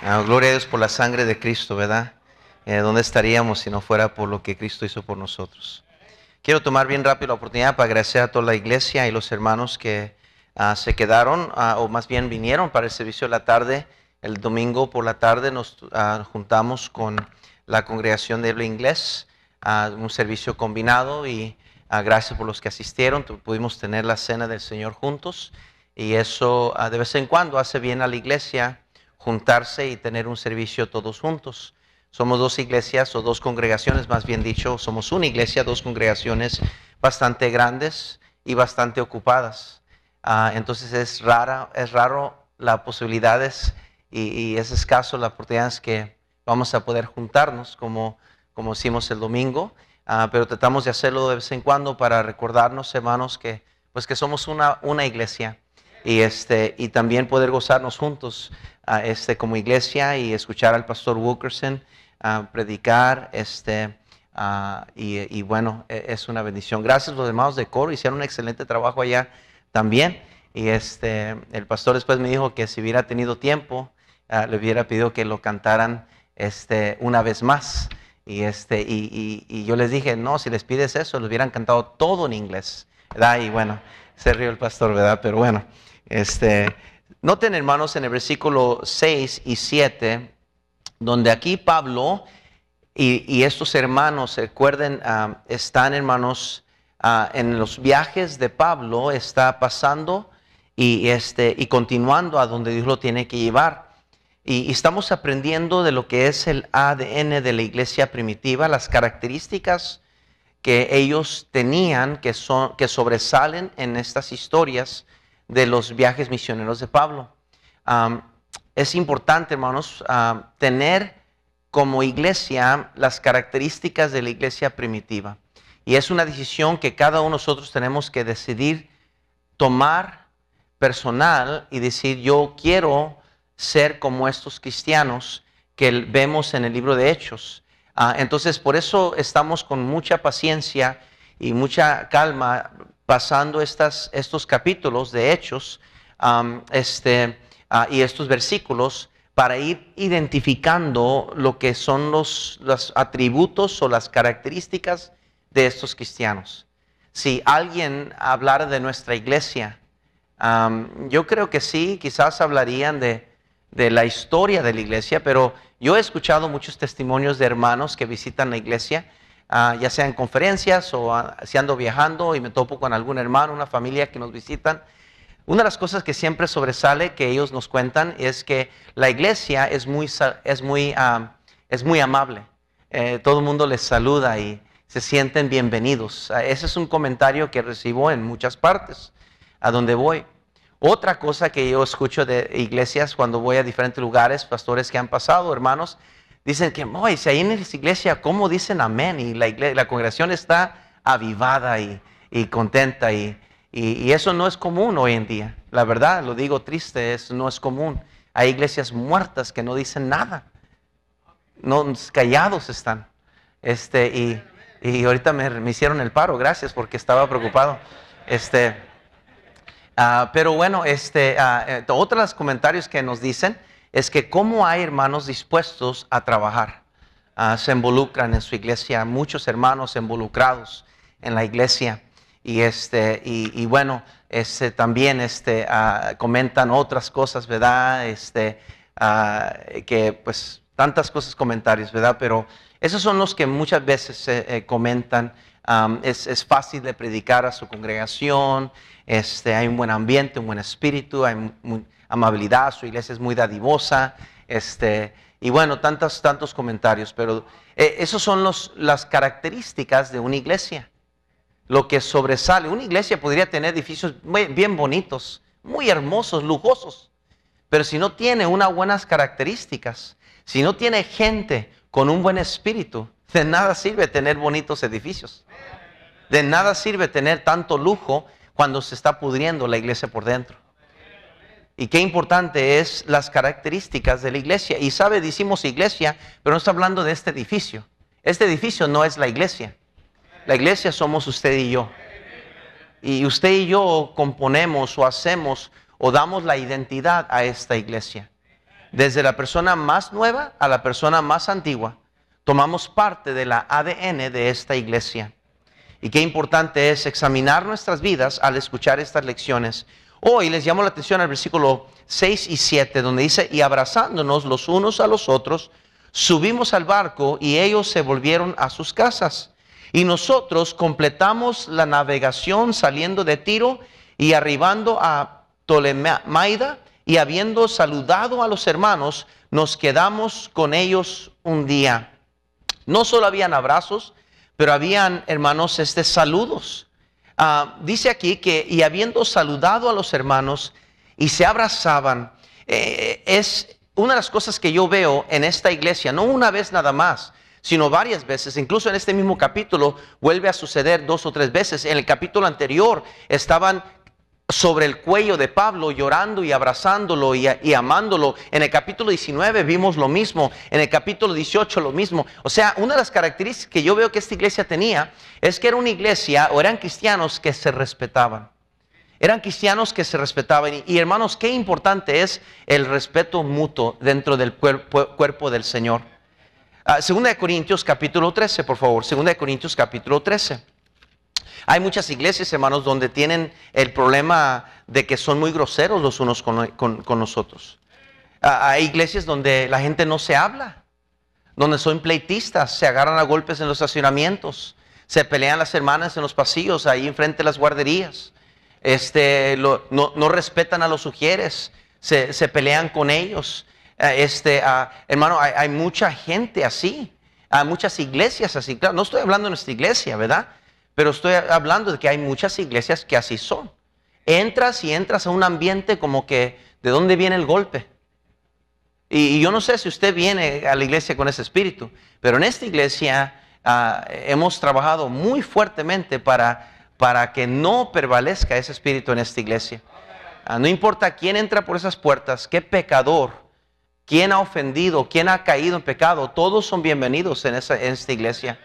Ah, gloria a Dios por la sangre de Cristo, ¿verdad? Eh, ¿Dónde estaríamos si no fuera por lo que Cristo hizo por nosotros? Quiero tomar bien rápido la oportunidad para agradecer a toda la iglesia y los hermanos que ah, se quedaron, ah, o más bien vinieron para el servicio de la tarde. El domingo por la tarde nos juntamos con la congregación de habla Inglés, un servicio combinado y gracias por los que asistieron. Pudimos tener la cena del Señor juntos y eso de vez en cuando hace bien a la iglesia juntarse y tener un servicio todos juntos. Somos dos iglesias o dos congregaciones, más bien dicho, somos una iglesia, dos congregaciones bastante grandes y bastante ocupadas. Ah, entonces es rara, es raro la posibilidades y, es escaso oportunidad es que vamos a poder juntarnos como, como hicimos el domingo, ah, pero tratamos de hacerlo de vez en cuando para recordarnos, hermanos, que pues que somos una, una iglesia y, este, y también poder gozarnos juntos ah, este, como iglesia y escuchar al pastor Wilkerson ah, predicar. Este, ah, y, bueno, e, es una bendición. Gracias a los hermanos de coro, hicieron un excelente trabajo allá también. Y este, el pastor después me dijo que si hubiera tenido tiempo, le hubiera pedido que lo cantaran este, una vez más. Y, este, y, yo les dije, no, si les pides eso, lo hubieran cantado todo en inglés, Y bueno, se rió el pastor, ¿verdad? Pero bueno. Este, noten hermanos en el versículo 6 y 7, donde aquí Pablo y, estos hermanos, recuerden, ah, están hermanos ah, en los viajes de Pablo, está pasando y, este, y continuando a donde Dios lo tiene que llevar. Y, estamos aprendiendo de lo que es el ADN de la iglesia primitiva, las características que ellos tenían son, que sobresalen en estas historias de los viajes misioneros de Pablo. es importante, hermanos, tener como iglesia las características de la iglesia primitiva. Y es una decisión que cada uno de nosotros tenemos que decidir tomar personal y decir, yo quiero ser como estos cristianos que vemos en el libro de Hechos. Ah, entonces, por eso estamos con mucha paciencia y mucha calma pasando estos capítulos de hechos este, ah, y estos versículos para ir identificando lo que son los, atributos o las características de estos cristianos. Si alguien hablara de nuestra iglesia, yo creo que sí, quizás hablarían de la historia de la iglesia, pero yo he escuchado muchos testimonios de hermanos que visitan la iglesia Ah, ya sea en conferencias o ah, si ando viajando y me topo con algún hermano, una familia que nos visitan. Una de las cosas que siempre sobresale que ellos nos cuentan es que la iglesia es muy, ah, es muy, amable. Eh, todo el mundo les saluda y se sienten bienvenidos. Ese es un comentario que recibo en muchas partes, a donde voy. Otra cosa que yo escucho de iglesias cuando voy a diferentes lugares, pastores que han pasado, hermanos, Dicen que, oye, si ahí en esa iglesia, ¿cómo dicen amén? Y la, congregación está avivada y, contenta. Y, eso no es común hoy en día. La verdad, lo digo triste, es, no es común. Hay iglesias muertas que no dicen nada. No, callados están. Este, y, ahorita me, hicieron el paro, gracias, porque estaba preocupado. Este, ah, pero bueno, este, ah, eh, otros comentarios que nos dicen es que cómo hay hermanos dispuestos a trabajar. Ah, se involucran en su iglesia, muchos hermanos involucrados en la iglesia. Y, este, y, bueno, este, también este, ah, comentan otras cosas, ¿verdad? Este, ah, que pues tantas cosas, comentarios, ¿verdad? Pero esos son los que muchas veces se eh, eh, comentan. es, fácil de predicar a su congregación, este, hay un buen ambiente, un buen espíritu, hay amabilidad, su iglesia es muy dadivosa, este, y bueno, tantos, tantos comentarios, pero eh, esas son los, las características de una iglesia. Lo que sobresale, una iglesia podría tener edificios muy, bien bonitos, muy hermosos, lujosos, pero si no tiene unas buenas características, si no tiene gente con un buen espíritu, de nada sirve tener bonitos edificios. De nada sirve tener tanto lujo cuando se está pudriendo la iglesia por dentro. Y qué importante es las características de la iglesia. Y sabe, decimos iglesia, pero no está hablando de este edificio. Este edificio no es la iglesia. La iglesia somos usted y yo. Y usted y yo componemos o hacemos o damos la identidad a esta iglesia. Desde la persona más nueva a la persona más antigua, tomamos parte de la ADN de esta iglesia. Y qué importante es examinar nuestras vidas al escuchar estas lecciones, Hoy les llamo la atención al versículo 6 y 7, donde dice, y abrazándonos los unos a los otros, subimos al barco y ellos se volvieron a sus casas. Y nosotros completamos la navegación saliendo de Tiro y arribando a Ptolemaida y habiendo saludado a los hermanos, nos quedamos con ellos un día. No solo habían abrazos, pero habían, hermanos, este saludos. Ah, dice aquí que, y habiendo saludado a los hermanos y se abrazaban, eh, es una de las cosas que yo veo en esta iglesia, no una vez nada más, sino varias veces. Incluso en este mismo capítulo vuelve a suceder dos o tres veces. En el capítulo anterior estaban sobre el cuello de Pablo, llorando y abrazándolo y, amándolo. En el capítulo 19 vimos lo mismo, en el capítulo 18 lo mismo. O sea, una de las características que yo veo que esta iglesia tenía es que era una iglesia o eran cristianos que se respetaban. Eran cristianos que se respetaban. Y, hermanos, qué importante es el respeto mutuo dentro del cuerpo, del Señor. Ah, segunda de Corintios capítulo 13, por favor. Segunda de Corintios capítulo 13. Hay muchas iglesias, hermanos, donde tienen el problema de que son muy groseros los unos con, con, con nosotros. hay iglesias donde la gente no se habla, donde son pleitistas, se agarran a golpes en los estacionamientos, se pelean las hermanas en los pasillos, ahí enfrente de las guarderías, este, no, respetan a los sugieres, se, pelean con ellos. Eh, este, ah, hermano, hay, hay mucha gente así. Hay muchas iglesias así. Claro, no estoy hablando de nuestra iglesia, ¿verdad? Pero estoy hablando de que hay muchas iglesias que así son. Entras y entras a un ambiente como que, ¿de dónde viene el golpe? Y, yo no sé si usted viene a la iglesia con ese espíritu, pero en esta iglesia ah, hemos trabajado muy fuertemente para, para que no prevalezca ese espíritu en esta iglesia. Ah, no importa quién entra por esas puertas, qué pecador, quién ha ofendido, quién ha caído en pecado, todos son bienvenidos en esta iglesia.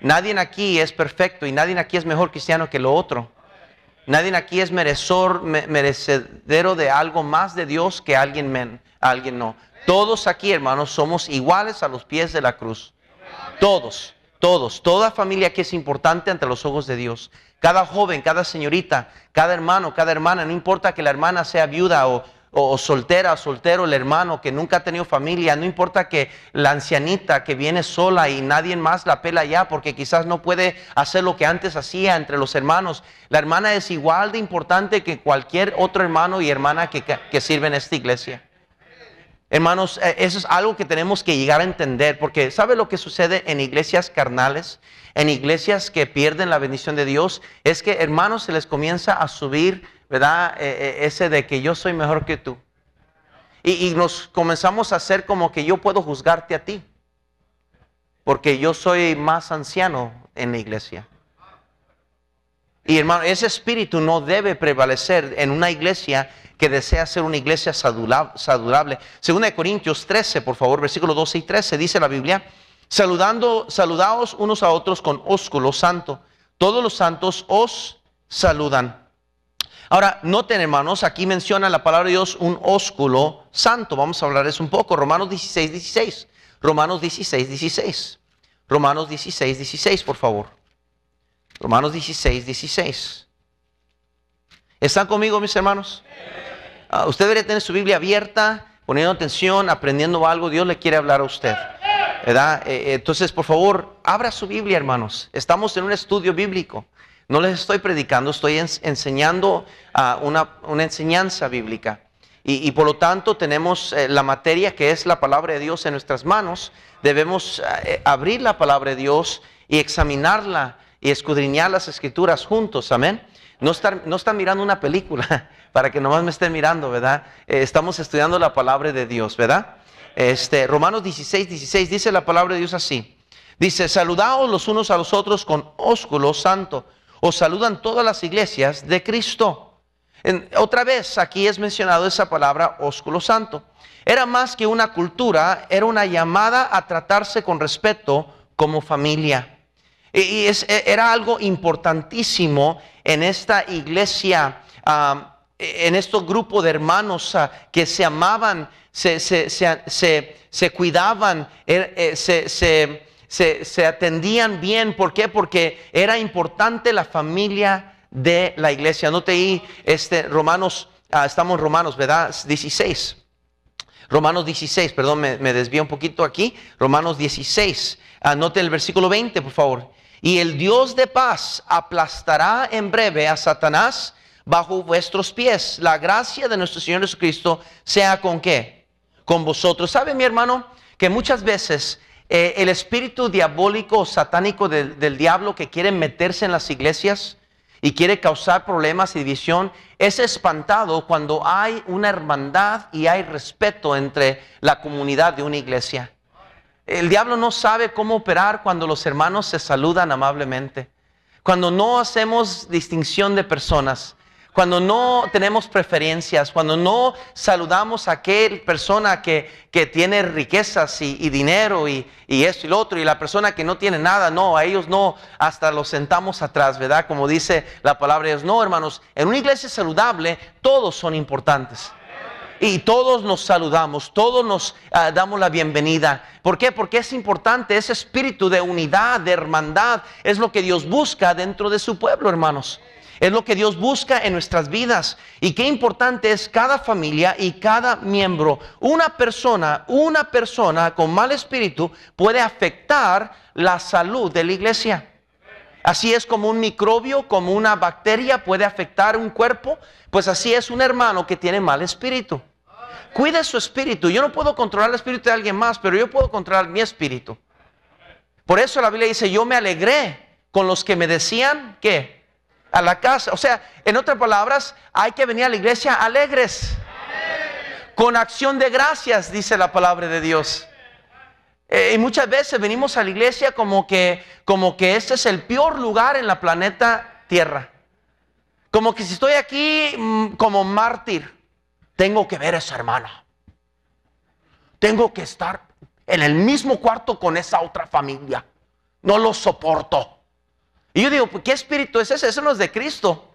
Nadie aquí es perfecto y nadie aquí es mejor cristiano que lo otro. Nadie aquí es merecedero de algo más de Dios que alguien, men, alguien no. Todos aquí, hermanos, somos iguales a los pies de la cruz. Todos, todos, toda familia que es importante ante los ojos de Dios. Cada joven, cada señorita, cada hermano, cada hermana, no importa que la hermana sea viuda o, o, soltera, soltero, el hermano que nunca ha tenido familia, no importa que la ancianita que viene sola y nadie más la pela ya porque quizás no puede hacer lo que antes hacía entre los hermanos. La hermana es igual de importante que cualquier otro hermano y hermana que, que sirve en esta iglesia. Hermanos, eh, eso es algo que tenemos que llegar a entender, porque ¿sabe lo que sucede en iglesias carnales? En iglesias que pierden la bendición de Dios, es que hermanos se les comienza a subir, ¿verdad? Eh, eh, ese de que yo soy mejor que tú. Y, y nos comenzamos a hacer como que yo puedo juzgarte a ti, porque yo soy más anciano en la iglesia. Y hermano, ese espíritu no debe prevalecer en una iglesia que desea ser una iglesia saludable. Según de Corintios 13, por favor, versículos 12 y 13, dice la Biblia, saludando, saludaos unos a otros con ósculo santo. Todos los santos os saludan. Ahora, noten hermanos, aquí menciona la palabra de Dios un ósculo santo. Vamos a hablar eso un poco. Romanos 16, 16. Romanos 16, 16. Romanos 16, 16, por favor. Romanos 16, 16. ¿Están conmigo, mis hermanos? Sí. Ah, usted debería tener su Biblia abierta, poniendo atención, aprendiendo algo. Dios le quiere hablar a usted. ¿verdad? Eh, eh, entonces, por favor, abra su Biblia, hermanos. Estamos en un estudio bíblico. No les estoy predicando, estoy enseñando ah, una, enseñanza bíblica. Y, por lo tanto tenemos eh, la materia que es la palabra de Dios en nuestras manos. Debemos abrir la palabra de Dios y examinarla y escudriñar las escrituras juntos. Amén. No, están mirando una película para que nomás me estén mirando, ¿verdad? Eh, estamos estudiando la palabra de Dios, ¿verdad? Este, Romanos 16, 16 dice la palabra de Dios así. Dice, saludaos los unos a los otros con ósculo santo. Os saludan todas las iglesias de Cristo. otra vez aquí es mencionado esa palabra ósculo santo. Era más que una cultura, era una llamada a tratarse con respeto como familia. Y e, era algo importantísimo en esta iglesia, e, en este grupo de hermanos ah, que se amaban, se, cuidaban, er, eh, se, atendían bien. ¿Por qué? Porque era importante la familia de la iglesia. No ahí, este, Romanos, ah, estamos estamos Romanos, ¿verdad? 16. Romanos 16, perdón, me, me un poquito aquí. Romanos 16. Anote el versículo 20, por favor. Y el Dios de paz aplastará en breve a Satanás bajo vuestros pies. La gracia de nuestro Señor Jesucristo sea con qué? Con vosotros. ¿Sabe mi hermano que muchas veces eh, el espíritu diabólico o satánico del diablo que quiere meterse en las iglesias y quiere causar problemas y división es espantado cuando hay una hermandad y hay respeto entre la comunidad de una iglesia? El diablo no sabe cómo operar cuando los hermanos se saludan amablemente, cuando no hacemos distinción de personas, cuando no tenemos preferencias, cuando no saludamos a aquel persona que, tiene riquezas y, dinero y, y, esto y lo otro, y la persona que no tiene nada, no, a ellos no, hasta los sentamos atrás, ¿verdad? Como dice la palabra de Dios, no, hermanos, en una iglesia saludable todos son importantes y todos nos saludamos, todos nos ah, damos la bienvenida. ¿Por qué? Porque es importante ese espíritu de unidad, de hermandad, es lo que Dios busca dentro de su pueblo, hermanos. Es lo que Dios busca en nuestras vidas. Y qué importante es cada familia y cada miembro. Una persona, una persona con mal espíritu puede afectar la salud de la iglesia. Así es como un microbio, como una bacteria puede afectar un cuerpo, pues así es un hermano que tiene mal espíritu. Cuide su espíritu. Yo no puedo controlar el espíritu de alguien más, pero yo puedo controlar mi espíritu. Por eso la Biblia dice, yo me alegré con los que me decían que a la casa. O sea, en otras palabras, hay que venir a la iglesia alegres. Con acción de gracias, dice la palabra de Dios. Eh, y muchas veces venimos a la iglesia como que, como que este es el peor lugar en la planeta Tierra. Como que si estoy aquí mm, como mártir, tengo que ver a esa hermana. Tengo que estar en el mismo cuarto con esa otra familia. No lo soporto. Y yo digo, pues, ¿qué espíritu es ese? Ese no es de Cristo.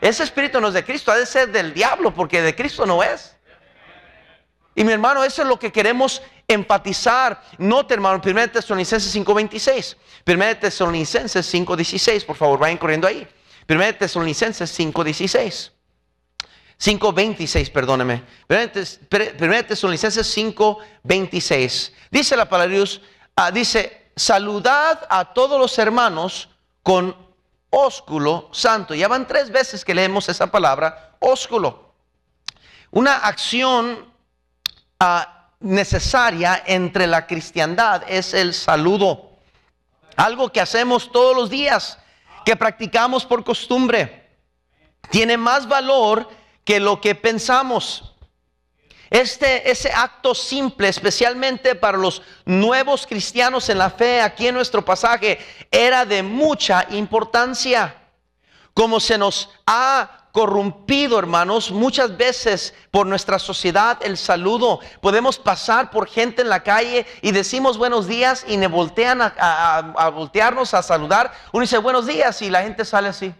Ese espíritu no es de Cristo, ha de ser del diablo, porque de Cristo no es. Y mi hermano, eso es lo que queremos Empatizar, no hermano, 1 licencia 5.26, 1 licencia 5.16, por favor, vayan corriendo ahí. 1 Tesalonicenses 5.16. 5.26, perdóneme. 1 licencia 5.26. Dice la palabra Dios, ah, dice, saludad a todos los hermanos con ósculo santo. Ya van tres veces que leemos esa palabra, ósculo. Una acción A. Ah, necesaria entre la cristiandad es el saludo. Algo que hacemos todos los días, que practicamos por costumbre. Tiene más valor que lo que pensamos. Este, ese acto simple, especialmente para los nuevos cristianos en la fe, aquí en nuestro pasaje, era de mucha importancia. Como se nos ha corrompido, hermanos, muchas veces por nuestra sociedad el saludo. Podemos pasar por gente en la calle y decimos buenos días y nos voltean a, a voltearnos a saludar. Uno dice buenos días y la gente sale así.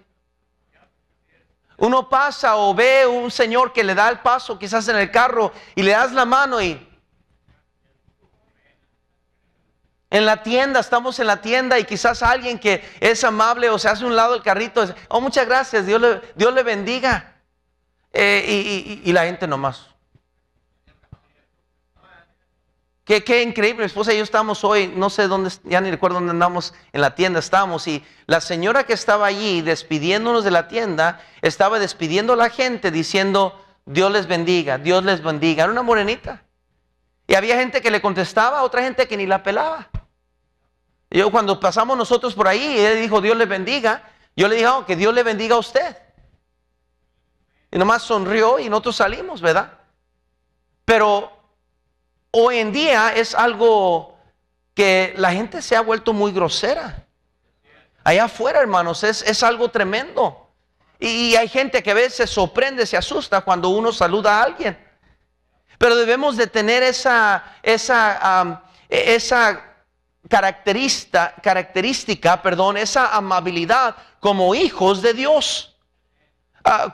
Uno pasa o ve un señor que le da el paso, quizás en el carro, y le das la mano y En la tienda, estamos en la tienda y quizás alguien que es amable o se hace un lado el carrito, o oh, muchas gracias, Dios le, Dios le bendiga. Eh, y, la gente nomás. Qué, qué increíble, mi esposa y yo estamos hoy, no sé dónde, ya ni recuerdo dónde andamos, en la tienda estamos, y la señora que estaba allí despidiéndonos de la tienda, estaba despidiendo a la gente diciendo, Dios les bendiga, Dios les bendiga. Era una morenita. Y había gente que le contestaba, otra gente que ni la pelaba. Yo cuando pasamos nosotros por ahí, él dijo, Dios le bendiga. Yo le dije, oh, que Dios le bendiga a usted. Y nomás sonrió y nosotros salimos, ¿verdad? Pero hoy en día es algo que la gente se ha vuelto muy grosera. Allá afuera, hermanos, es, algo tremendo. Y, hay gente que a veces se sorprende, se asusta cuando uno saluda a alguien. Pero debemos de tener esa, esa, e, esa característica, característica perdón, esa amabilidad como hijos de Dios. Ah,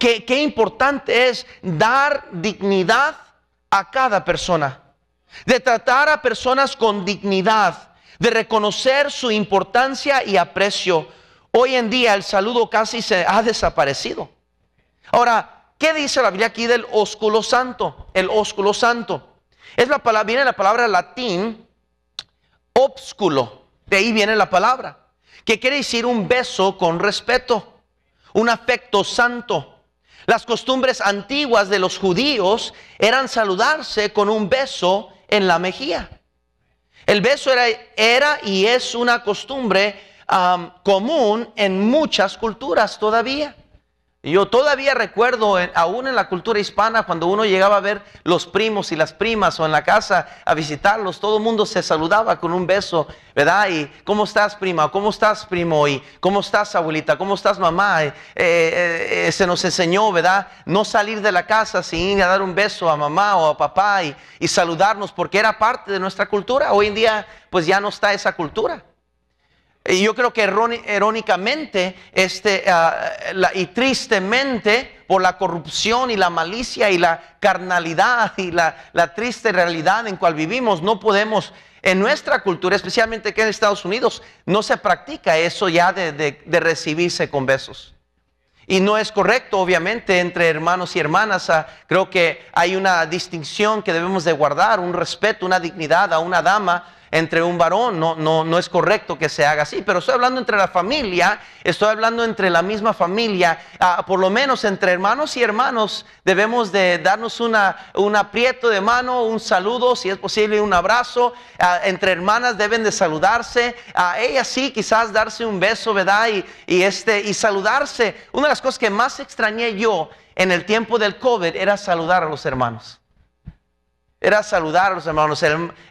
qué, importante es dar dignidad a cada persona, de tratar a personas con dignidad, de reconocer su importancia y aprecio. Hoy en día el saludo casi se ha desaparecido. Ahora, ¿qué dice la Biblia aquí del ósculo santo? El ósculo santo. Es la viene la palabra latín Obsculo, De ahí viene la palabra, que quiere decir un beso con respeto, un afecto santo. Las costumbres antiguas de los judíos eran saludarse con un beso en la mejilla. El beso era, era y es una costumbre común en muchas culturas todavía. Yo todavía recuerdo, aún en la cultura hispana, cuando uno llegaba a ver los primos y las primas o en la casa a visitarlos, todo el mundo se saludaba con un beso, ¿verdad? Y ¿cómo estás, prima? ¿Cómo estás, primo? ¿Y cómo estás, abuelita? ¿Cómo estás, mamá? Eh, eh, eh, se nos enseñó, ¿verdad? No salir de la casa sin ir a dar un beso a mamá o a papá y, y saludarnos porque era parte de nuestra cultura. Hoy en día, pues ya no está esa cultura yo creo que irónicamente este, ah, y tristemente por la corrupción y la malicia y la carnalidad y la, triste realidad en cual vivimos, no podemos en nuestra cultura, especialmente aquí en Estados Unidos, no se practica eso ya de, de, recibirse con besos. Y no es correcto, obviamente, entre hermanos y hermanas. Ah, creo que hay una distinción que debemos de guardar, un respeto, una dignidad a una dama entre un varón, no, no, no es correcto que se haga así, pero estoy hablando entre la familia, estoy hablando entre la misma familia, ah, por lo menos entre hermanos y hermanos debemos de darnos una, un aprieto de mano, un saludo, si es posible un abrazo, ah, entre hermanas deben de saludarse, a ella sí quizás darse un beso, ¿verdad? Y, y, este, y saludarse. Una de las cosas que más extrañé yo en el tiempo del COVID era saludar a los hermanos. Era saludar a los hermanos.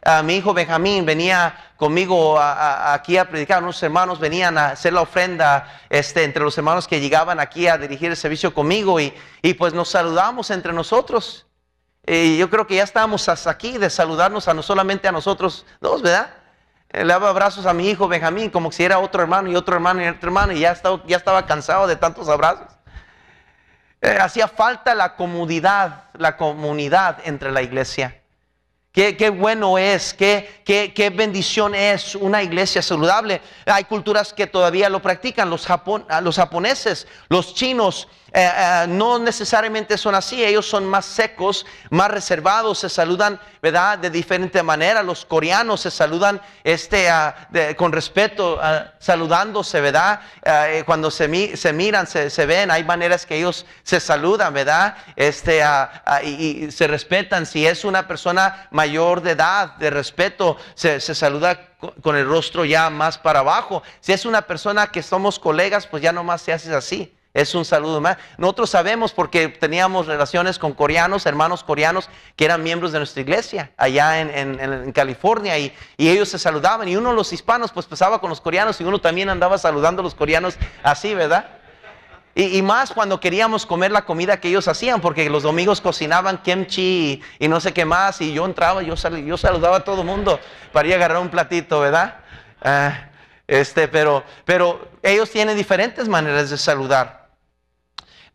a mi hijo Benjamín venía conmigo aquí a predicar. Unos hermanos venían a hacer la ofrenda este, entre los hermanos que llegaban aquí a dirigir el servicio conmigo y, pues nos saludamos entre nosotros. Y yo creo que ya estábamos hasta aquí de saludarnos a no solamente a nosotros dos, ¿verdad? Eh, le daba abrazos a mi hijo Benjamín como si era otro hermano y otro hermano y otro hermano y ya estaba, ya estaba cansado de tantos abrazos. Eh, hacía falta la comodidad, la comunidad entre la iglesia. Qué, bueno es, qué, qué, qué, bendición es una iglesia saludable. Hay culturas que todavía lo practican, los, Japón, ah, los japoneses, los chinos, eh, eh, no necesariamente son así, ellos son más secos, más reservados, se saludan, ¿verdad? De diferente manera, los coreanos se saludan este, ah, con respeto, ah, saludándose, ¿verdad? Ah, eh, cuando se, se miran, se, ven, hay maneras que ellos se saludan, ¿verdad? Este, y, se respetan, si es una persona mayor de edad, de respeto, se, saluda con el rostro ya más para abajo. Si es una persona que somos colegas, pues ya nomás se hace así es un saludo más. Nosotros sabemos porque teníamos relaciones con coreanos, hermanos coreanos, que eran miembros de nuestra iglesia allá en, California y, ellos se saludaban y uno de los hispanos pues pasaba con los coreanos y uno también andaba saludando a los coreanos así, ¿verdad? Y, más cuando queríamos comer la comida que ellos hacían, porque los domingos cocinaban kimchi y, no sé qué más, y yo entraba, yo, yo saludaba a todo el mundo para ir a agarrar un platito, ¿verdad? Ah, este, pero, pero ellos tienen diferentes maneras de saludar.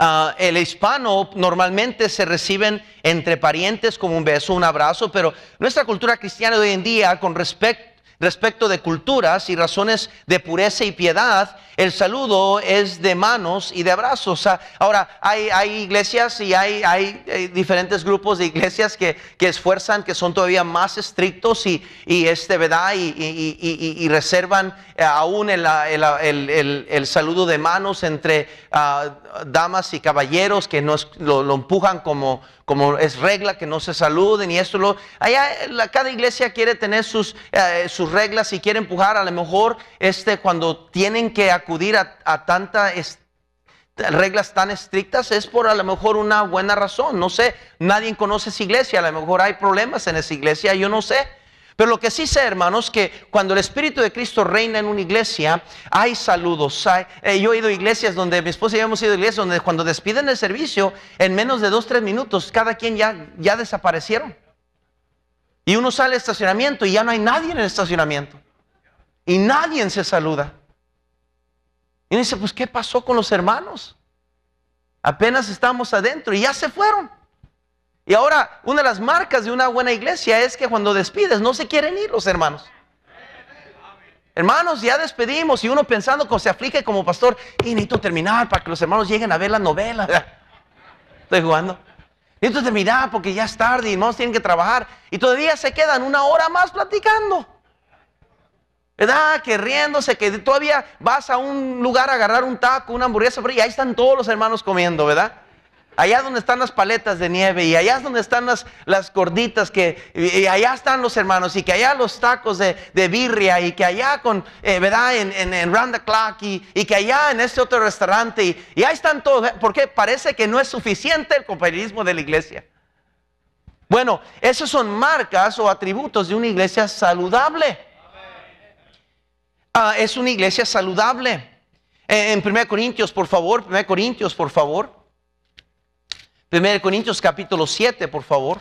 Ah, el hispano normalmente se reciben entre parientes como un beso, un abrazo, pero nuestra cultura cristiana hoy en día con respecto de culturas y razones de pureza y piedad, el saludo es de manos y de abrazos. Ahora, hay, iglesias y hay, eh, diferentes grupos de iglesias que, esfuerzan, que son todavía más estrictos y, este, ¿verdad? Y, reservan aún el, saludo de manos entre... Ah, damas y caballeros que nos, lo, empujan como, como, es regla, que no se saluden y esto. Lo, allá eh, cada iglesia quiere tener sus, eh, sus reglas y quiere empujar. A lo mejor este, cuando tienen que acudir a, a tantas reglas tan estrictas es por a lo mejor una buena razón. No sé, nadie conoce esa iglesia. A lo mejor hay problemas en esa iglesia, yo no sé. Pero lo que sí sé, hermanos, que cuando el Espíritu de Cristo reina en una iglesia, hay saludos. Eh, yo he ido a iglesias donde mi esposa y yo hemos ido a iglesias donde cuando despiden el servicio, en menos de dos, tres minutos, cada quien ya, ya desaparecieron. Y uno sale al estacionamiento y ya no hay nadie en el estacionamiento. Y nadie se saluda. Y uno dice, pues, ¿qué pasó con los hermanos? Apenas estamos adentro y ya se fueron. Y ahora, una de las marcas de una buena iglesia es que cuando despides no se quieren ir los hermanos. Hermanos, ya despedimos y uno pensando que se aflige como pastor, y necesito terminar para que los hermanos lleguen a ver la novela. Estoy jugando. Necesito terminar porque ya es tarde y hermanos tienen que trabajar. Y todavía se quedan una hora más platicando. ¿Verdad? Que riéndose, que todavía vas a un lugar a agarrar un taco, una hamburguesa, y ahí están todos los hermanos comiendo, ¿verdad? Allá donde están las paletas de nieve y allá es donde están las, las que, y allá están los hermanos y que allá los tacos de, birria y que allá con, eh, ¿verdad? En, en, en Round the Clock y, que allá en este otro restaurante y, ahí están todos. ¿eh? Porque parece que no es suficiente el compañerismo de la iglesia. Bueno, esas son marcas o atributos de una iglesia saludable. Ah, es una iglesia saludable. Eh, en 1 Corintios, por favor, 1 Corintios, por favor. 1 Corintios capítulo 7, por favor.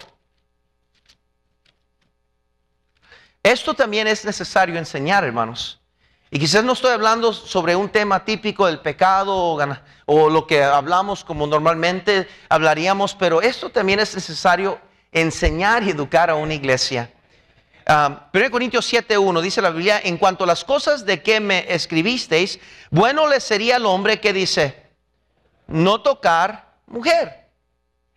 Esto también es necesario enseñar, hermanos. Y quizás no estoy hablando sobre un tema típico del pecado o, lo que hablamos como normalmente hablaríamos, pero esto también es necesario enseñar y educar a una iglesia. 1 Corintios 7.1 dice la Biblia, en cuanto a las cosas de que me escribisteis, bueno le sería al hombre que dice, no tocar mujer.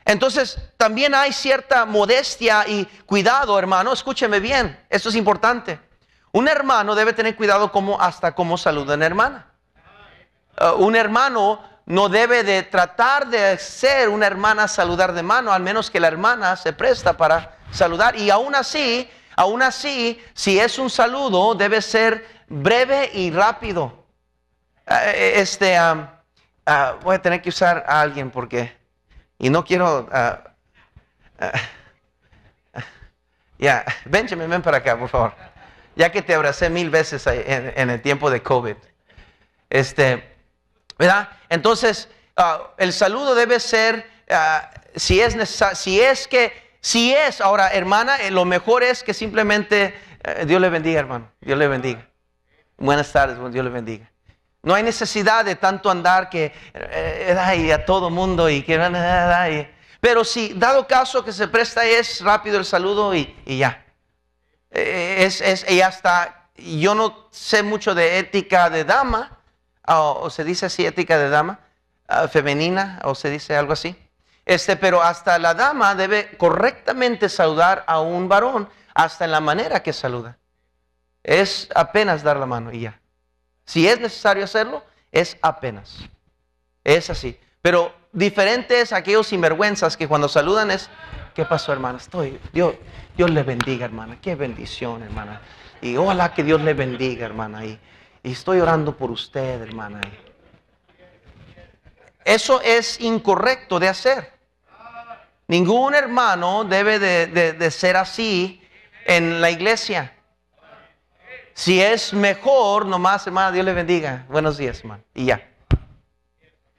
Entonces, también hay cierta modestia y cuidado, hermano. Escúcheme bien, esto es importante. Un hermano debe tener cuidado hasta cómo saluda a una hermana. Eh, un hermano no debe de tratar de ser una hermana saludar de mano, al menos que la hermana se presta para saludar. Y aún así, aún así, si es un saludo, debe ser breve y rápido. Eh, este, ah, voy a tener que usar a alguien porque y no quiero... Ah, ah, ya, ven, Benjamin, ven para acá, por favor. Ya que te abracé mil veces en, el tiempo de COVID. Este, ¿verdad? Entonces, ah, el saludo debe ser, si, es si es que, si es, ahora, hermana, eh, lo mejor es que simplemente, eh, Dios le bendiga, hermano, Dios le bendiga. Buenas tardes, Dios le bendiga. No hay necesidad de tanto andar que eh, a todo mundo y que... pero si, dado caso que se presta, es rápido el saludo y, ya. Eh, es, es, y Yo no sé mucho de ética de dama, o, se dice así, ética de dama, ah, femenina, o se dice algo así. Este, pero hasta la dama debe correctamente saludar a un varón, hasta en la manera que saluda. Es apenas dar la mano y ya. Si es necesario hacerlo, es apenas. Es así. Pero diferente es aquellos sinvergüenzas que cuando saludan es, ¿qué pasó hermana? Estoy, Dios, Dios le bendiga hermana, qué bendición hermana. Y ojalá que Dios le bendiga hermana. Y, estoy orando por usted hermana. Eso es incorrecto de hacer. Ningún hermano debe de ser así en la iglesia si es mejor, nomás, hermana, Dios le bendiga. Buenos días, hermano. Y ya.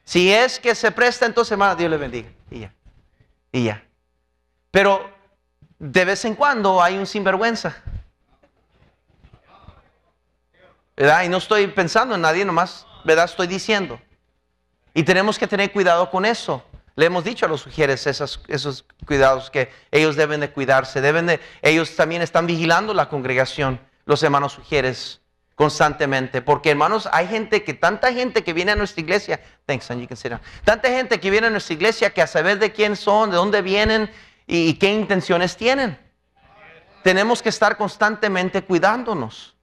Si es que se presta, entonces, hermana, Dios le bendiga. Y ya. Y ya. Pero de vez en cuando hay un sinvergüenza. ¿Verdad? Y no estoy pensando en nadie, nomás, ¿verdad? Estoy diciendo. Y tenemos que tener cuidado con eso. Le hemos dicho a los sugieres esos, esos cuidados que ellos deben de cuidarse, deben de, ellos también están vigilando la congregación los hermanos sugieres constantemente. Porque, hermanos, hay gente que, tanta gente que viene a nuestra iglesia, Tanta gente que viene a nuestra iglesia que a saber de quién son, de dónde vienen y qué intenciones tienen. Tenemos que estar constantemente cuidándonos.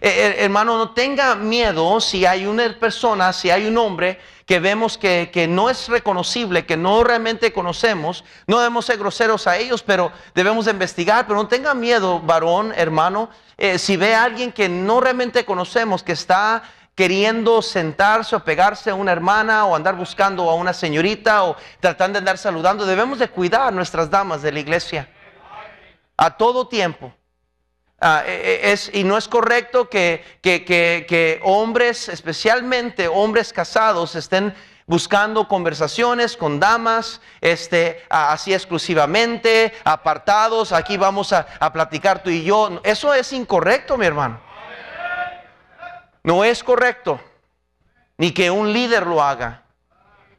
Eh, eh, hermano, no tenga miedo si hay una persona, si hay un hombre que vemos que, no es reconocible, que no realmente conocemos. No debemos ser groseros a ellos, pero debemos de investigar. Pero no tenga miedo, varón, hermano, eh, si ve a alguien que no realmente conocemos, que está queriendo sentarse o pegarse a una hermana o andar buscando a una señorita o tratando de andar saludando, debemos de cuidar nuestras damas de la iglesia a todo tiempo. Ah, e, e, es, y no es correcto que, hombres, especialmente hombres casados, estén buscando conversaciones con damas, este, así exclusivamente, apartados, aquí vamos a, platicar tú y yo. Eso es incorrecto, mi hermano. No es correcto, ni que un líder lo haga.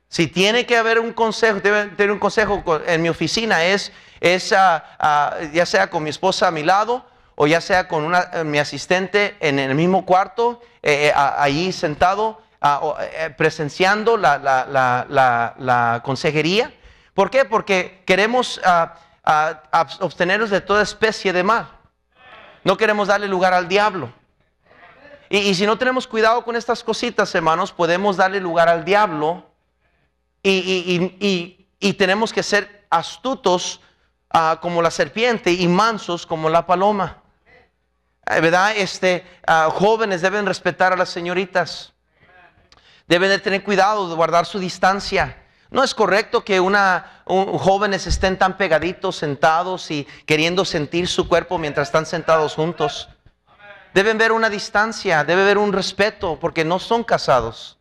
Si tiene que haber un consejo, debe tener un consejo en mi oficina, es, es ya sea con mi esposa a mi lado o ya sea con eh, mi asistente en el mismo cuarto, eh, eh, ahí sentado, presenciando la, consejería. ¿Por qué? Porque queremos a ah, ah, obtenernos de toda especie de mal. No queremos darle lugar al diablo. Y, si no tenemos cuidado con estas cositas, hermanos, podemos darle lugar al diablo y, tenemos que ser astutos ah, como la serpiente y mansos como la paloma. Eh, ¿verdad? Este, ah, jóvenes deben respetar a las señoritas. Deben tener cuidado de guardar su distancia. No es correcto que una, jóvenes estén tan pegaditos, sentados y queriendo sentir su cuerpo mientras están sentados juntos. Deben ver una distancia, debe ver un respeto porque no son casados.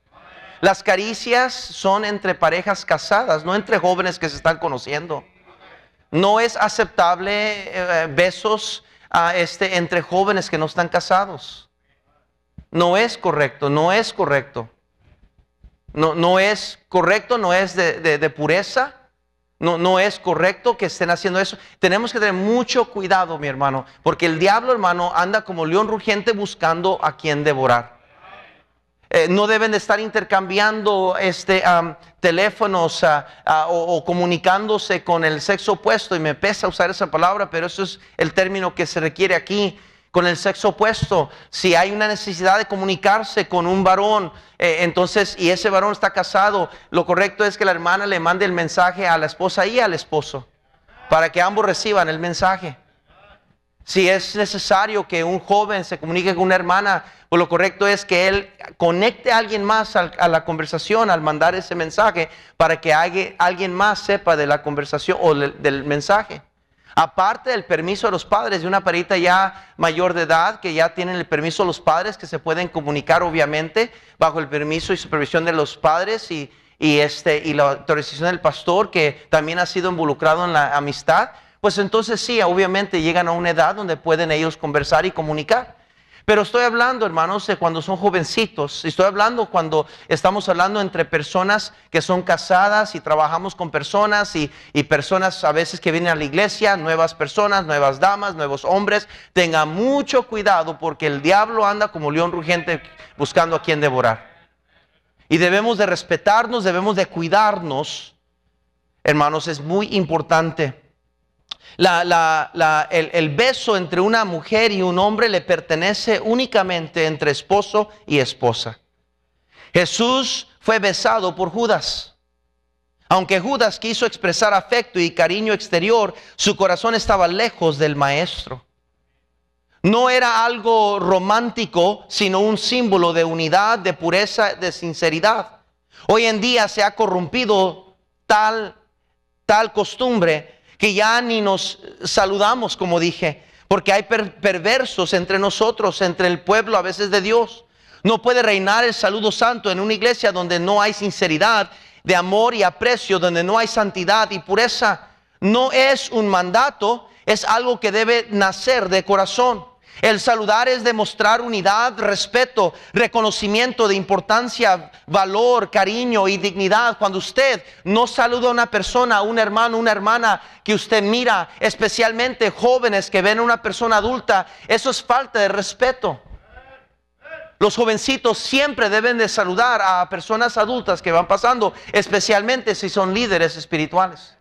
Las caricias son entre parejas casadas, no entre jóvenes que se están conociendo. No es aceptable eh, eh, besos este, entre jóvenes que no están casados. No es correcto, no es correcto. No, no es correcto, no es de, pureza. No, no, es correcto que estén haciendo eso. Tenemos que tener mucho cuidado, mi hermano, porque el diablo, hermano, anda como león rugiente buscando a quien devorar. Eh, no deben de estar intercambiando este, teléfonos ah, ah, o, comunicándose con el sexo opuesto. Y me pesa usar esa palabra, pero eso es el término que se requiere aquí. Con el sexo opuesto, si hay una necesidad de comunicarse con un varón, eh, entonces, y ese varón está casado, lo correcto es que la hermana le mande el mensaje a la esposa y al esposo, para que ambos reciban el mensaje. Si es necesario que un joven se comunique con una hermana, pues lo correcto es que él conecte a alguien más a la conversación al mandar ese mensaje para que alguien más sepa de la conversación o del mensaje. Aparte del permiso de los padres, de una parita ya mayor de edad, que ya tienen el permiso de los padres, que se pueden comunicar obviamente bajo el permiso y supervisión de los padres y, este, y la autorización del pastor, que también ha sido involucrado en la amistad, pues entonces sí, obviamente llegan a una edad donde pueden ellos conversar y comunicar. Pero estoy hablando, hermanos, de cuando son jovencitos. Estoy hablando cuando estamos hablando entre personas que son casadas y trabajamos con personas y, personas a veces que vienen a la iglesia, nuevas personas, nuevas damas, nuevos hombres. Tenga mucho cuidado porque el diablo anda como león rugiente buscando a quien devorar. Y debemos de respetarnos, debemos de cuidarnos. Hermanos, es muy importante. La, el, beso entre una mujer y un hombre le pertenece únicamente entre esposo y esposa. Jesús fue besado por Judas. Aunque Judas quiso expresar afecto y cariño exterior, su corazón estaba lejos del maestro. No era algo romántico, sino un símbolo de unidad, de pureza, de sinceridad. Hoy en día se ha corrompido tal, tal costumbre que ya ni nos saludamos, como dije, porque hay perversos entre nosotros, entre el pueblo a veces de Dios. No puede reinar el saludo santo en una iglesia donde no hay sinceridad de amor y aprecio, donde no hay santidad y pureza. No es un mandato, es algo que debe nacer de corazón. El saludar es demostrar unidad, respeto, reconocimiento de importancia, valor, cariño y dignidad. Cuando usted no saluda a una persona, a un hermano, una hermana que usted mira, especialmente jóvenes que ven a una persona adulta, eso es falta de respeto. Los jovencitos siempre deben de saludar a personas adultas que van pasando, especialmente si son líderes espirituales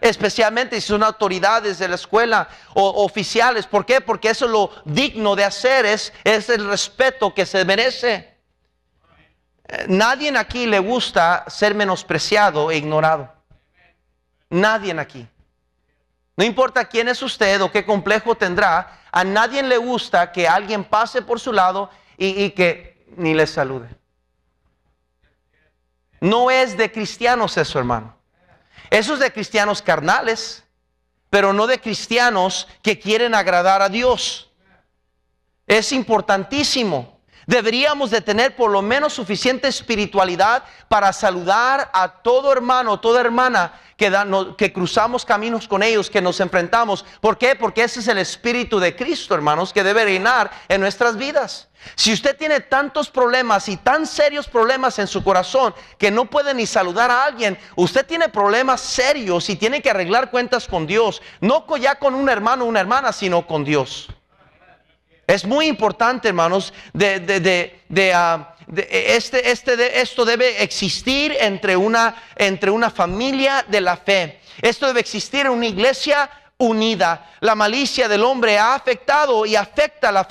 especialmente si son autoridades de la escuela o oficiales. ¿Por qué? Porque eso es lo digno de hacer, es, es el respeto que se merece. Eh, nadie aquí le gusta ser menospreciado e ignorado. Nadie aquí. No importa quién es usted o qué complejo tendrá, a nadie le gusta que alguien pase por su lado y, y que ni le salude. No es de cristianos eso, hermano. Eso es de cristianos carnales, pero no de cristianos que quieren agradar a Dios. Es importantísimo. Deberíamos de tener por lo menos suficiente espiritualidad para saludar a todo hermano, toda hermana que, que cruzamos caminos con ellos, que nos enfrentamos. ¿Por qué? Porque ese es el espíritu de Cristo, hermanos, que debe reinar en nuestras vidas. Si usted tiene tantos problemas y tan serios problemas en su corazón que no puede ni saludar a alguien, usted tiene problemas serios y tiene que arreglar cuentas con Dios, no ya con un hermano o una hermana, sino con Dios. Es muy importante, hermanos, de, de, de, de ah, e, este, este esto debe existir entre una, entre una familia de la fe. Esto debe existir en una iglesia unida. La malicia del hombre ha afectado y afecta la,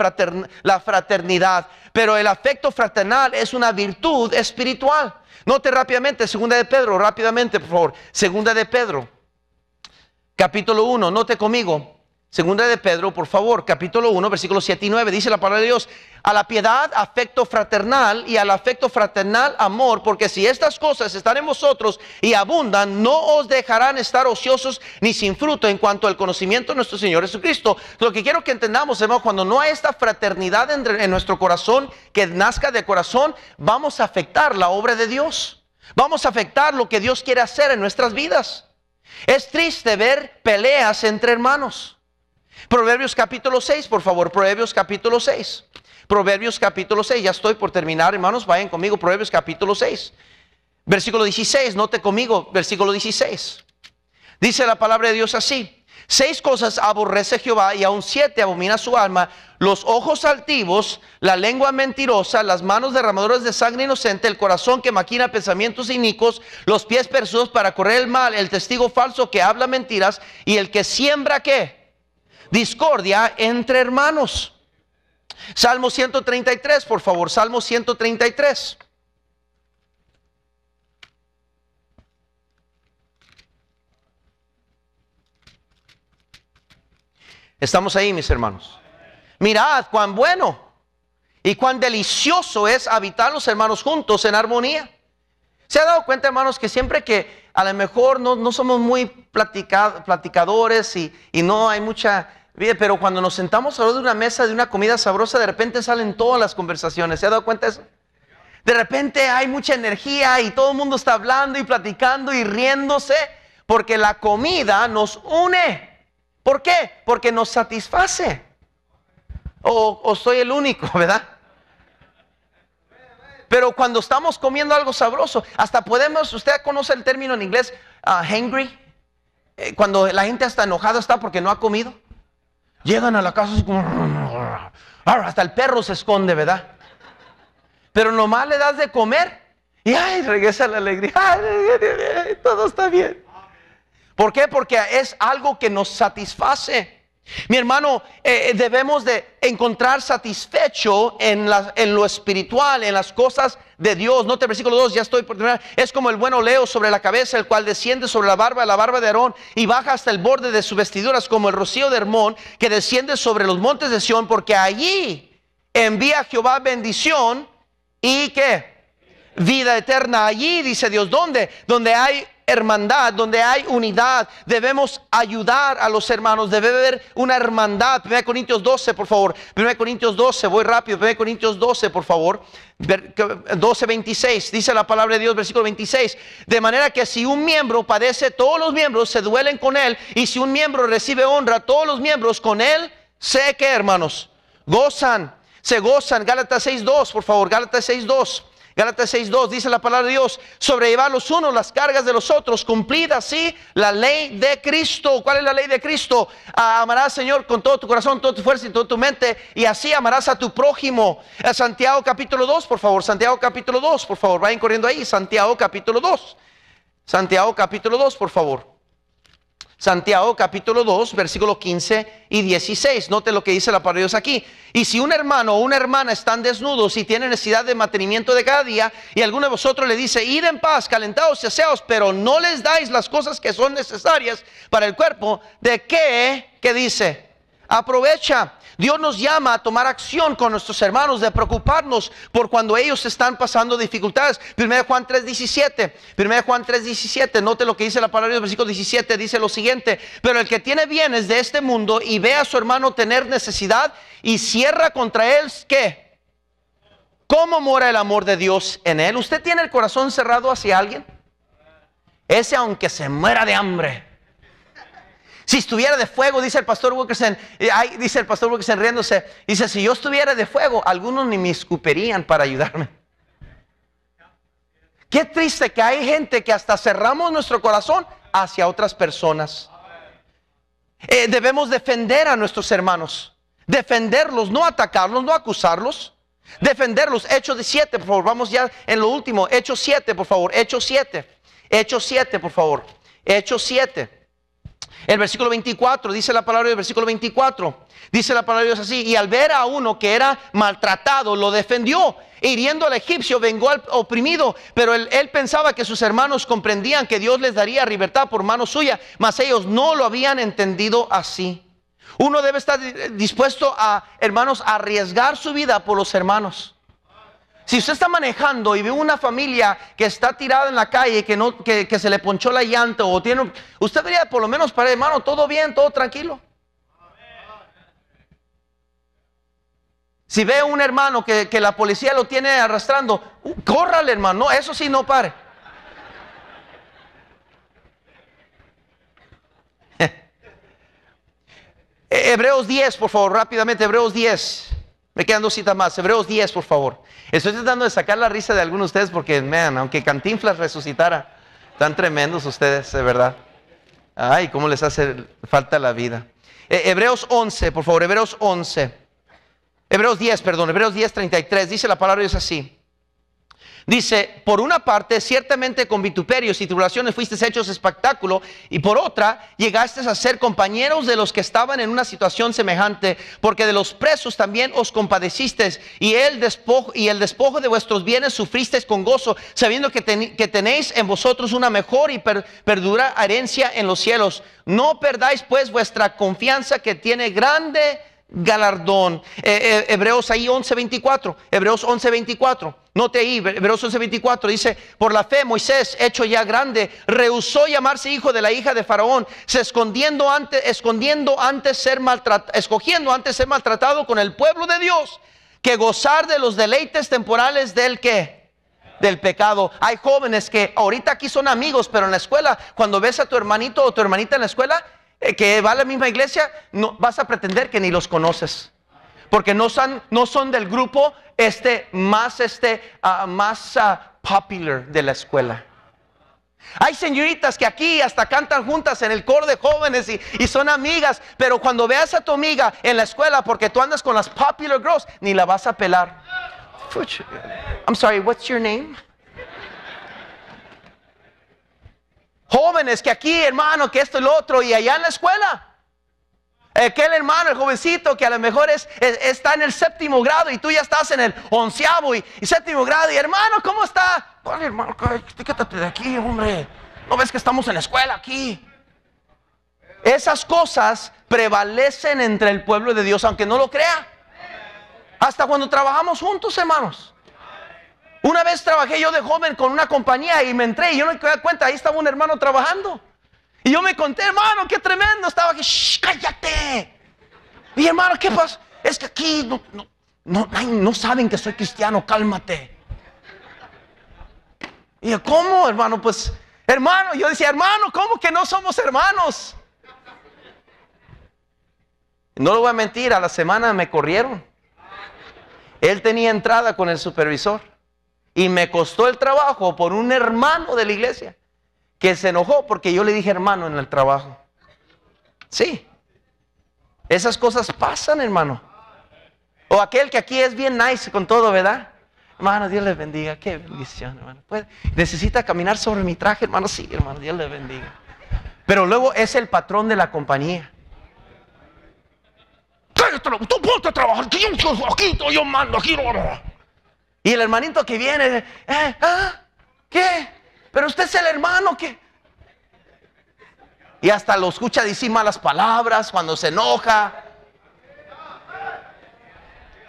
la fraternidad, pero el afecto fraternal es una virtud espiritual. Note rápidamente, segunda de Pedro, rápidamente, por favor. Segunda de Pedro, capítulo 1, note conmigo. Segunda de Pedro, por favor, capítulo 1, versículo 7 y 9, dice la palabra de Dios, a la piedad, afecto fraternal y al afecto fraternal, amor, porque si estas cosas están en vosotros y abundan, no os dejarán estar ociosos ni sin fruto en cuanto al conocimiento de nuestro Señor Jesucristo. Lo que quiero que entendamos, hermano, cuando no hay esta fraternidad en, en nuestro corazón, que nazca de corazón, vamos a afectar la obra de Dios. Vamos a afectar lo que Dios quiere hacer en nuestras vidas. Es triste ver peleas entre hermanos. Proverbios capítulo 6, por favor, Proverbios capítulo 6. Proverbios capítulo 6, ya estoy por terminar, hermanos, vayan conmigo, Proverbios capítulo 6. Versículo 16, note conmigo, versículo 16. Dice la palabra de Dios así. Seis cosas aborrece Jehová y aún siete abomina su alma, los ojos altivos, la lengua mentirosa, las manos derramadoras de sangre inocente, el corazón que maquina pensamientos inicuos, los pies persos para correr el mal, el testigo falso que habla mentiras y el que siembra qué? discordia entre hermanos. Salmo 133, por favor, Salmo 133. Estamos ahí, mis hermanos. Mirad cuán bueno y cuán delicioso es habitar los hermanos juntos en armonía. ¿Se ha dado cuenta, hermanos, que siempre que a lo mejor no, somos muy platicadores y, no hay mucha... vida, Pero cuando nos sentamos a lo de una mesa, de una comida sabrosa, de repente salen todas las conversaciones. ¿Se ha dado cuenta de eso? De repente hay mucha energía y todo el mundo está hablando y platicando y riéndose porque la comida nos une. ¿Por qué? Porque nos satisface. O, o soy el único, ¿verdad? pero cuando estamos comiendo algo sabroso, hasta podemos, usted conoce el término en inglés, uh, hangry, eh, cuando la gente hasta enojada está porque no ha comido. Llegan a la casa así como, hasta el perro se esconde, ¿verdad? Pero nomás le das de comer y ay, regresa la alegría, todo está bien. ¿Por qué? Porque es algo que nos satisface. Mi hermano, eh, eh, debemos de encontrar satisfecho en, lo espiritual, en las cosas de Dios. Note el versículo 2, ya estoy por terminar. Es como el buen oleo sobre la cabeza, el cual desciende sobre la barba, la barba de Aarón, y baja hasta el borde de sus vestiduras, como el rocío de Hermón, que desciende sobre los montes de Sión, porque allí envía Jehová bendición y que vida eterna. Allí dice Dios, ¿dónde? Donde hay hermandad, donde hay unidad. Debemos ayudar a los hermanos, debe haber una hermandad. 1 Corintios 12, por favor. 1 Corintios 12, voy rápido. 1 Corintios 12, por favor. 12, 26, dice la palabra de Dios, versículo 26. De manera que si un miembro padece, todos los miembros se duelen con él. Y si un miembro recibe honra, todos los miembros con él, sé que, hermanos, gozan, se gozan. Gálatas 6 2 por favor, Gálatas 6 2 Gálatas 6.2 dice la palabra de Dios, sobrellevar los unos las cargas de los otros, cumplida así la ley de Cristo. ¿Cuál es la ley de Cristo? Ah, amarás al Señor con todo tu corazón, toda tu fuerza y toda tu mente, y así amarás a tu prójimo. Eh, Santiago capítulo 2, por favor, Santiago capítulo 2, por favor, vayan corriendo ahí, Santiago capítulo 2. Santiago capítulo 2, por favor. Santiago capítulo 2, versículo 15 y 16. Note lo que dice la palabra de Dios aquí. Y si un hermano o una hermana están desnudos y tienen necesidad de mantenimiento de cada día, y alguno de vosotros le dice, id en paz, calentados y aseados, pero no les dais las cosas que son necesarias para el cuerpo, ¿de qué? ¿Qué dice? Aprovecha. Dios nos llama a tomar acción con nuestros hermanos, de preocuparnos por cuando ellos están pasando dificultades. 1 Juan 3:17, 1 Juan 3:17, note lo que dice la palabra del versículo 17, dice lo siguiente, pero el que tiene bienes de este mundo y ve a su hermano tener necesidad y cierra contra él, ¿qué? ¿Cómo mora el amor de Dios en él? ¿Usted tiene el corazón cerrado hacia alguien? Ese aunque se muera de hambre si estuviera de fuego, dice el pastor Wilkerson, dice el pastor Wilkerson riéndose, dice, si yo estuviera de fuego, algunos ni me escuperían para ayudarme. Qué triste que hay gente que hasta cerramos nuestro corazón hacia otras personas. Eh, debemos defender a nuestros hermanos, defenderlos, no atacarlos, no acusarlos. Defenderlos, Hechos de 7, por favor, vamos ya en lo último, Hecho siete, por favor, hecho siete. Hecho siete, por favor, hecho siete. El versículo 24, dice la palabra del versículo 24, dice la palabra de Dios así, y al ver a uno que era maltratado, lo defendió, e hiriendo al egipcio, vengó al oprimido, pero él, pensaba que sus hermanos comprendían que Dios les daría libertad por mano suya, mas ellos no lo habían entendido así. Uno debe estar dispuesto a, hermanos, a arriesgar su vida por los hermanos. Si usted está manejando y ve una familia que está tirada en la calle, que, no, que, se le ponchó la llanta o tiene... Usted debería por lo menos para hermano, todo bien, todo tranquilo. Si ve un hermano que, la policía lo tiene arrastrando, uh, córrale, hermano. eso sí, no pare. Eh, Hebreos 10, por favor, rápidamente, Hebreos 10. Me quedan dos citas más. Hebreos 10, por favor. Estoy tratando de sacar la risa de algunos de ustedes porque, vean aunque Cantinflas resucitara, están tremendos ustedes, de verdad. Ay, cómo les hace falta la vida. Eh, Hebreos 11, por favor, Hebreos 11. Hebreos 10, perdón, Hebreos 10, 33. Dice la palabra es Dios así. Dice, por una parte, ciertamente con vituperios y tribulaciones fuisteis hechos espectáculo, y por otra, llegaste a ser compañeros de los que estaban en una situación semejante, porque de los presos también os compadecisteis, y el despojo, y el despojo de vuestros bienes sufristeis con gozo, sabiendo que, tenéis en vosotros una mejor y perdura herencia en los cielos. No perdáis pues vuestra confianza que tiene grande galardón. Eh, eh, Hebreos ahí 11:24, Hebreos 11:24. Note ahí, Hebreos 11:24 dice, por la fe Moisés, hecho ya grande, rehusó llamarse hijo de la hija de Faraón, se escondiendo antes, escondiendo antes ser maltratado, escogiendo antes ser maltratado con el pueblo de Dios, que gozar de los deleites temporales del que del pecado. Hay jóvenes que ahorita aquí son amigos, pero en la escuela, cuando ves a tu hermanito o tu hermanita en la escuela, eh, que va a la misma iglesia, no, vas a pretender que ni los conoces. Porque no son, no son del grupo este, más, este, ah, más ah, popular de la escuela. Hay señoritas que aquí hasta cantan juntas en el coro de jóvenes y, y, son amigas, pero cuando veas a tu amiga en la escuela porque tú andas con las popular girls, ni la vas a pelar. I'm sorry, what's your name? Jóvenes que aquí, hermano, que esto y lo otro, y allá en la escuela. Aquel hermano, el jovencito, que a lo mejor es, está en el séptimo grado y tú ya estás en el onceavo y, séptimo grado. Y hermano, ¿cómo está? Vale, hermano, quítate de aquí, hombre. ¿No ves que estamos en la escuela aquí? Esas cosas prevalecen entre el pueblo de Dios, aunque no lo crea. Hasta cuando trabajamos juntos, hermanos. Una vez trabajé yo de joven con una compañía y me entré y yo no me di cuenta, ahí estaba un hermano trabajando. Y yo me conté, hermano, qué tremendo, estaba que Shh, cállate. Y hermano, ¿qué pasa? Es que aquí no, no, no saben que soy cristiano, cálmate. Y yo, ¿cómo, hermano? Pues, hermano, yo decía, hermano, ¿cómo que no somos hermanos? No lo voy a mentir, a la semana me corrieron. Él tenía entrada con el supervisor. Y me costó el trabajo por un hermano de la iglesia que se enojó porque yo le dije hermano en el trabajo. Sí. Esas cosas pasan, hermano. O aquel que aquí es bien nice con todo, ¿verdad? Hermano, Dios les bendiga. Qué bendición, hermano. Pues, necesita caminar sobre mi traje, hermano. Sí, hermano, Dios les bendiga. Pero luego es el patrón de la compañía. Tú ponte a trabajar, aquí yo mando, aquí no. Y el hermanito que viene, eh, eh ah, ¿qué? Pero usted es el hermano que... Y hasta lo escucha decir malas palabras cuando se enoja.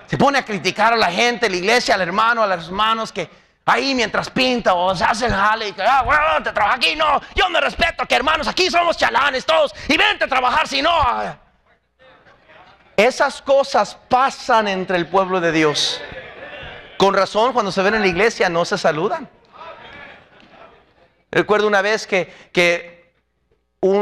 Se pone a criticar a la gente, a la iglesia, al hermano, a los hermanos que ahí mientras pinta o se el jale y que, ah, bueno, te trabaja aquí, no, yo me respeto que hermanos, aquí somos chalanes todos y vente a trabajar si no. Esas cosas pasan entre el pueblo de Dios. Con razón, cuando se ven en la iglesia no se saludan. Recuerdo una vez que,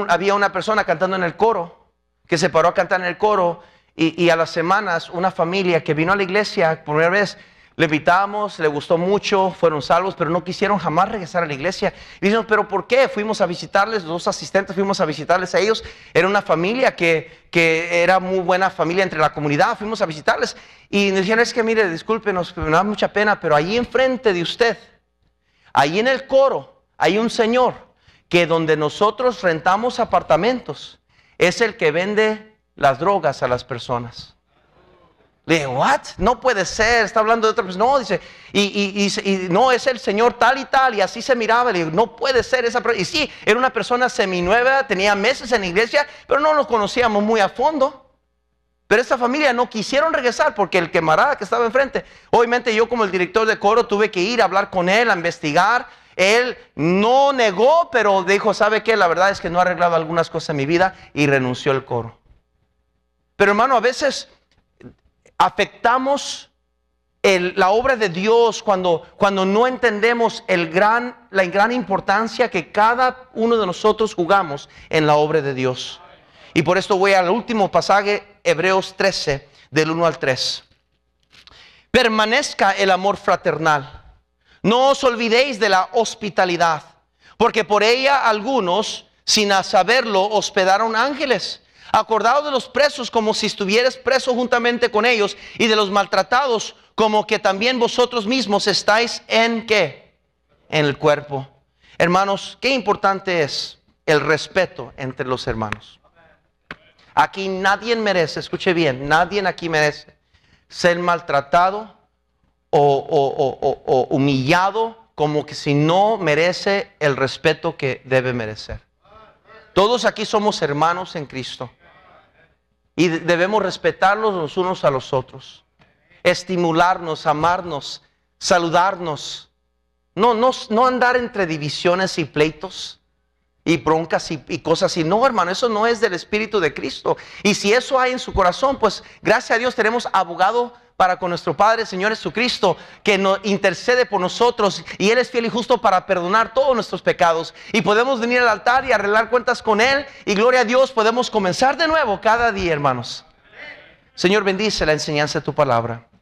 había una persona cantando en el coro, que se paró a cantar en el coro, y, a las semanas una familia que vino a la iglesia por primera vez le invitamos, le gustó mucho, fueron salvos, pero no quisieron jamás regresar a la iglesia. dijimos, ¿pero por qué? Fuimos a visitarles, dos asistentes fuimos a visitarles a ellos. Era una familia que era muy buena familia entre la comunidad, fuimos a visitarles. Y me dijeron, es que mire, discúlpenos, me da mucha pena, pero ahí enfrente de usted, ahí en el coro, hay un señor que donde nosotros rentamos apartamentos, es el que vende las drogas a las personas. Le dije, ¿what? No puede ser, está hablando de otra persona. No, dice, y, no, es el señor tal y tal, y así se miraba. Le no puede ser esa persona. Y sí, era una persona seminueva, tenía meses en la iglesia, pero no nos conocíamos muy a fondo. Pero esta familia no quisieron regresar porque el camarada que estaba enfrente, obviamente yo como el director de coro tuve que ir a hablar con él, a investigar. Él no negó, pero dijo, ¿sabe qué? La verdad es que no ha arreglado algunas cosas en mi vida y renunció al coro. Pero hermano, a veces afectamos la obra de Dios cuando, cuando no entendemos el gran, la gran importancia que cada uno de nosotros jugamos en la obra de Dios. Y por esto voy al último pasaje Hebreos 13, del 1 al 3. Permanezca el amor fraternal. No os olvidéis de la hospitalidad, porque por ella algunos, sin saberlo, hospedaron ángeles. Acordaos de los presos como si estuvieras preso juntamente con ellos, y de los maltratados como que también vosotros mismos estáis en qué? En el cuerpo. Hermanos, qué importante es el respeto entre los hermanos. Aquí nadie merece, escuche bien, nadie aquí merece ser maltratado o, humillado como que si no merece el respeto que debe merecer. Todos aquí somos hermanos en Cristo y debemos respetarnos los unos a los otros, estimularnos, amarnos, saludarnos. No, no, no andar entre divisiones y pleitos y broncas y, cosas así. No, hermano, eso no es del Espíritu de Cristo. Y si eso hay en su corazón, pues gracias a Dios tenemos abogado para con nuestro Padre, Señor Jesucristo, que nos intercede por nosotros y Él es fiel y justo para perdonar todos nuestros pecados. Y podemos venir al altar y arreglar cuentas con Él y gloria a Dios, podemos comenzar de nuevo cada día, hermanos. Señor, bendice la enseñanza de tu palabra.